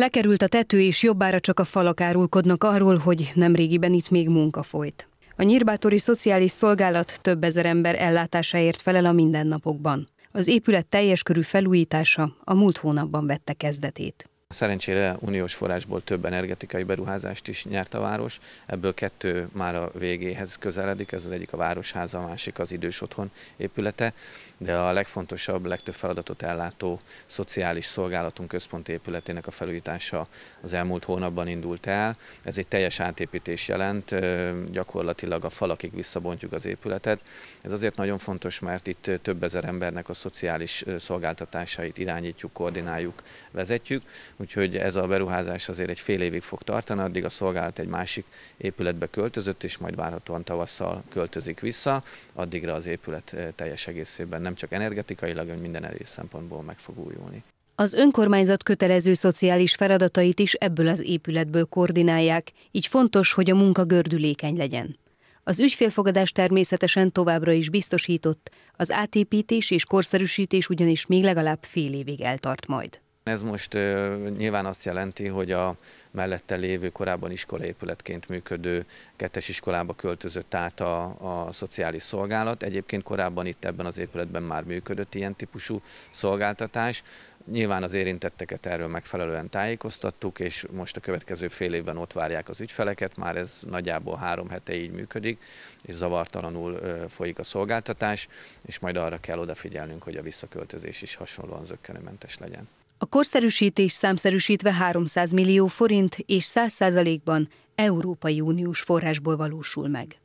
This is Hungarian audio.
Lekerült a tető, és jobbára csak a falak árulkodnak arról, hogy nemrégiben itt még munka folyt. A Nyírbátori Szociális Szolgálat több ezer ember ellátásáért felel a mindennapokban. Az épület teljes körű felújítása a múlt hónapban vette kezdetét. Szerencsére uniós forrásból több energetikai beruházást is nyert a város, ebből kettő már a végéhez közeledik, ez az egyik a Városháza, a másik az idős otthon épülete, de a legfontosabb, legtöbb feladatot ellátó szociális szolgálatunk központ épületének a felújítása az elmúlt hónapban indult el. Ez egy teljes átépítés jelent, gyakorlatilag a falakig visszabontjuk az épületet. Ez azért nagyon fontos, mert itt több ezer embernek a szociális szolgáltatásait irányítjuk, koordináljuk, vezetjük, úgyhogy ez a beruházás azért egy fél évig fog tartani, addig a szolgálat egy másik épületbe költözött, és majd várhatóan tavasszal költözik vissza, addigra az épület eh, teljes egészében nem csak energetikailag, hanem minden erős szempontból meg fog újulni. Az önkormányzat kötelező szociális feladatait is ebből az épületből koordinálják, így fontos, hogy a munka gördülékeny legyen. Az ügyfélfogadás természetesen továbbra is biztosított, az átépítés és korszerűsítés ugyanis még legalább fél évig eltart majd. Ez most nyilván azt jelenti, hogy a mellette lévő korábban iskolaépületként működő kettes iskolába költözött át a, a szociális szolgálat. Egyébként korábban itt ebben az épületben már működött ilyen típusú szolgáltatás. Nyilván az érintetteket erről megfelelően tájékoztattuk, és most a következő fél évben ott várják az ügyfeleket, már ez nagyjából három hete így működik, és zavartalanul folyik a szolgáltatás, és majd arra kell odafigyelnünk, hogy a visszaköltözés is hasonlóan zöggenőmentes legyen. A korszerűsítés számszerűsítve 300 millió forint és 100%-ban Európai Uniós forrásból valósul meg.